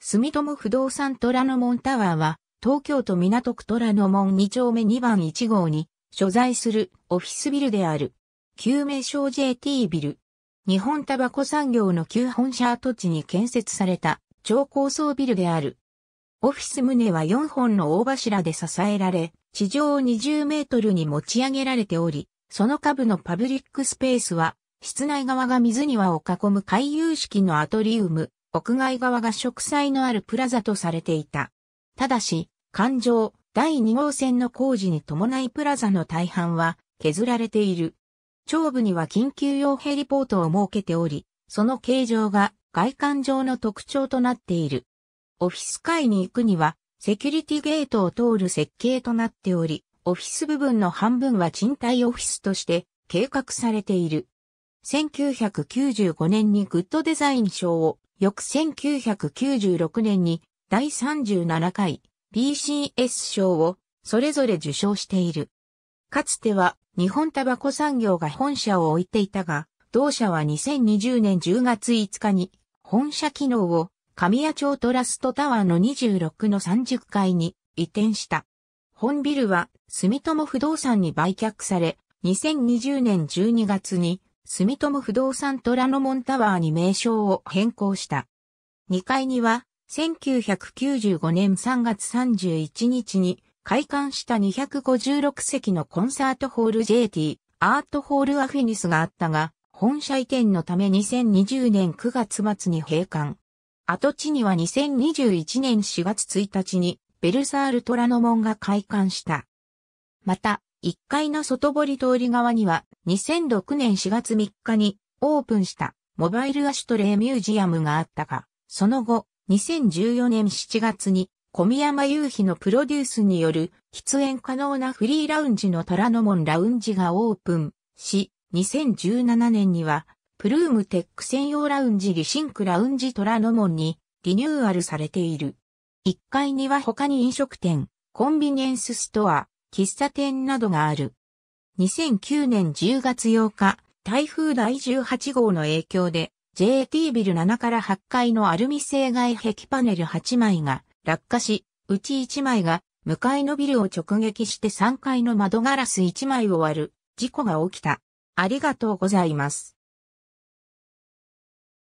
住友不動産虎ノ門タワーは、東京都港区虎ノ門2丁目2番1号に、所在するオフィスビルである。旧名称 JT ビル。日本タバコ産業の旧本社跡地に建設された超高層ビルである。オフィス棟は4本の大柱で支えられ、地上20メートルに持ち上げられており、その下部のパブリックスペースは、室内側が水庭を囲む回遊式のアトリウム、屋外側が植栽のあるプラザとされていた。ただし、環状第2号線の工事に伴いプラザの大半は削られている。頂部には緊急用ヘリポートを設けており、その形状が外観上の特徴となっている。オフィス階に行くには、セキュリティゲートを通る設計となっており、オフィス部分の半分は賃貸オフィスとして計画されている。1995年にグッドデザイン賞を翌1996年に第37回 PCS 賞をそれぞれ受賞している。かつては日本タバコ産業が本社を置いていたが、同社は2020年10月5日に本社機能を神谷町トラストタワーの26の30階に移転した。本ビルは住友不動産に売却され、2020年12月に住友不動産虎ノ門タワーに名称を変更した。2階には、1995年3月31日に開館した256席のコンサートホール JT アートホールアフィニスがあったが、本社移転のため2020年9月末に閉館。跡地には2021年4月1日にベルサール虎ノ門が開館した。また、1階の外堀通り側には2006年4月3日にオープンしたモバイルアシュトレイミュージアムがあったが、その後2014年7月に小宮山雄飛のプロデュースによる出演可能なフリーラウンジの虎ノ門ラウンジがオープンし、2017年にはプルームテック専用ラウンジリシンクラウンジ虎ノ門にリニューアルされている。1階には他に飲食店、コンビニエンスストア、喫茶店などがある。2009年10月8日、台風第18号の影響で JT ビル7から8階のアルミ製外壁パネル8枚が落下し、うち1枚が向かいのビルを直撃して3階の窓ガラス1枚を割る事故が起きた。ありがとうございます。